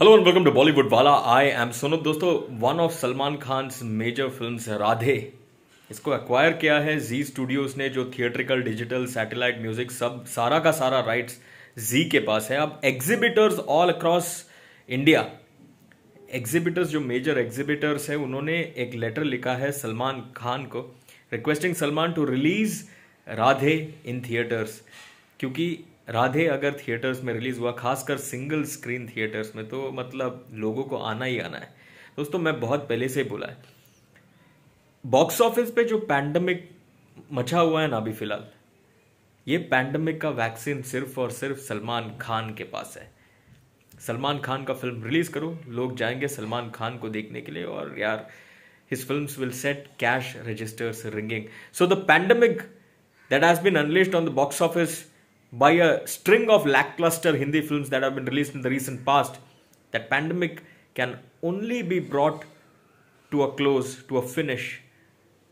Hello and welcome to Bollywood वाला I am Sonab दोस्तों one of Salman Khan major film है राधे इसको एक्वायर किया है जी स्टूडियोज ने जो थिएट्रिकल डिजिटल सैटेलाइट म्यूजिक सब सारा का सारा राइट्स जी के पास है अब exhibitors all across India exhibitors जो मेजर एग्जिबिटर्स है उन्होंने एक लेटर लिखा है सलमान खान को requesting Salman to release Radhe in theatres क्योंकि राधे अगर थिएटर्स में रिलीज़ हुआ खासकर सिंगल स्क्रीन थिएटर्स में तो मतलब लोगों को आना ही आना है दोस्तों मैं बहुत पहले से बोला है बॉक्स ऑफिस पे जो पैंडमिक मचा हुआ है ना अभी फिलहाल ये पैंडमिक का वैक्सीन सिर्फ और सिर्फ सलमान खान के पास है सलमान खान का फिल्म रिलीज़ करो लोग जाएंगे सलमान खान को देखने के लिए और यार his film will set cash registers ringing so the pandemic that has been unleashed on the box office by a string of lackluster Hindi films that have been released in the recent past, that pandemic can only be brought to a close, to a finish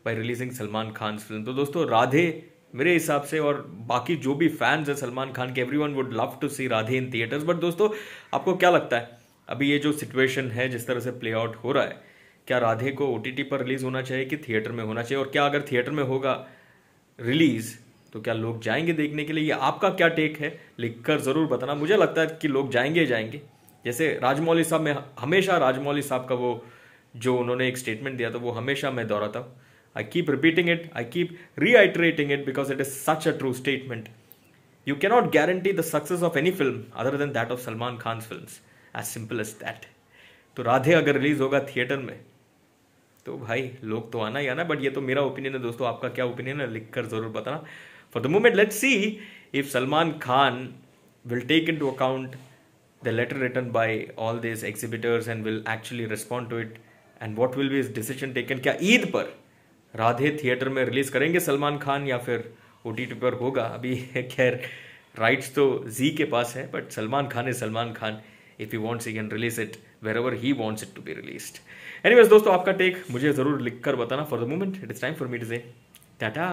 by releasing Salman Khan's film. to dosto radhe मेरे हिसाब से और बाकी जो भी fans हैं सलमान खान के everyone would love to see Radhe in theatres but दोस्तों आपको क्या लगता है अभी ये जो सिचुएशन है जिस तरह से प्ले आउट हो रहा है क्या राधे को ओ पर रिलीज़ होना चाहिए कि थिएटर में होना चाहिए और क्या अगर थिएटर में होगा रिलीज़ तो क्या लोग जाएंगे देखने के लिए ये आपका क्या टेक है लिखकर ज़रूर बताना मुझे लगता है कि लोग जाएंगे जाएंगे जैसे राजमौली साहब में हमेशा राजमौली साहब का वो जो उन्होंने एक स्टेटमेंट दिया था वो हमेशा मैं दोहराता हूँ I keep repeating it I keep reiterating it because it is such a true statement you cannot guarantee the success of any film other than that of Salman Khan film as simple as that तो राधे अगर release होगा theatre में तो भाई लोग तो आना ही आना बट ये तो मेरा ओपिनियन है दोस्तों आपका क्या ओपिनियन है लिख कर ज़रूर बताना For the moment, let's see if Salman Khan will take into account the letter written by all these exhibitors and will actually respond to it and what will be his decision taken kya eid par radhe theater mein release karenge salman khan ya fir ott par hoga abhi khair rights to z ke paas hai but salman khan is salman khan if he wants he can release it wherever he wants it to be released anyways dosto aapka take mujhe zarur जरूर लिख कर बताना for the moment it is time for me to say Tata